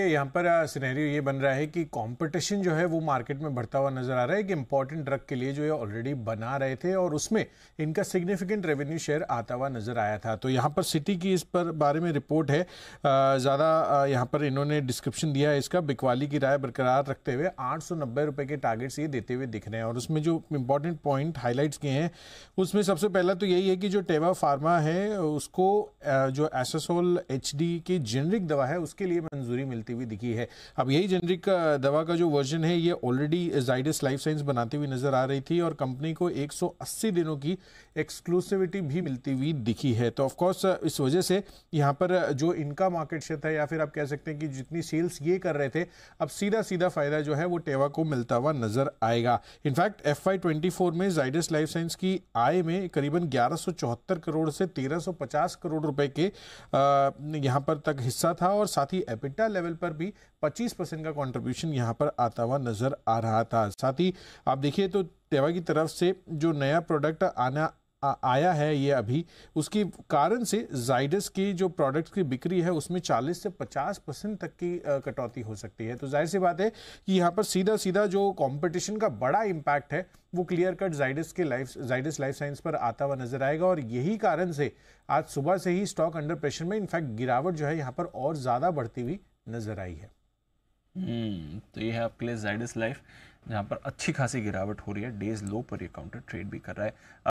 देखिए यहाँ पर सिनेरियो ये बन रहा है कि कंपटीशन जो है वो मार्केट में बढ़ता हुआ नजर आ रहा है कि इंपॉर्टेंट ड्रग के लिए जो ये ऑलरेडी बना रहे थे और उसमें इनका सिग्निफिकेंट रेवेन्यू शेयर आता हुआ नजर आया था तो यहाँ पर सिटी की इस पर बारे में रिपोर्ट है ज़्यादा यहाँ पर इन्होंने डिस्क्रिप्शन दिया है इसका बिकवाली की राय बरकरार रखते हुए आठ सौ के टारगेट्स ये देते हुए दिख रहे हैं और उसमें जो इम्पोर्टेंट पॉइंट हाईलाइट्स किए हैं उसमें सबसे पहला तो यही है कि जो टेवा फार्मा है उसको जो एसोसोल एच की जेनरिक दवा है उसके लिए मंजूरी मिलती करती हुई दिखी है अब यही जेनरिक दवा का जो वर्जन है ये ऑलरेडी जाइडस लाइफ साइंस बनाती हुई नजर आ रही थी और कंपनी को 180 दिनों की एक्सक्लूसिविटी भी मिलती हुई दिखी है तो ऑफकोर्स इस वजह से यहाँ पर जो इनका मार्केट शेयर था या फिर आप कह सकते हैं कि जितनी सेल्स ये कर रहे थे अब सीधा सीधा फायदा जो है वो टेवा को मिलता हुआ नजर आएगा इनफैक्ट एफ आई में जाइडस लाइफ साइंस की आय में करीबन ग्यारह करोड़ से तेरह करोड़ रुपए के यहाँ पर तक हिस्सा था और साथ ही एपिटा लेवल पर भी 25 परसेंट का कंट्रीब्यूशन यहां पर आता हुआ नजर आ रहा था साथ ही आप देखिए तो तेवा की तरफ से जो नया प्रोडक्ट आना आ, आया है ये अभी उसके कारण से जाइडस की जो प्रोडक्ट्स की बिक्री है उसमें 40 से 50 परसेंट तक की कटौती हो सकती है तो जाहिर सी बात है कि यहाँ पर सीधा सीधा जो कंपटीशन का बड़ा इम्पैक्ट है वो क्लियर कट जाइडस के लाइफ जाइडस लाइफ साइंस पर आता हुआ नजर आएगा और यही कारण से आज सुबह से ही स्टॉक अंडर प्रेशर में इनफैक्ट गिरावट जो है यहाँ पर और ज़्यादा बढ़ती हुई नज़र आई है हम्म, तो ये है आपके लिए जेड लाइफ जहाँ पर अच्छी खासी गिरावट हो रही है डेज लो पर ये काउंटर ट्रेड भी कर रहा है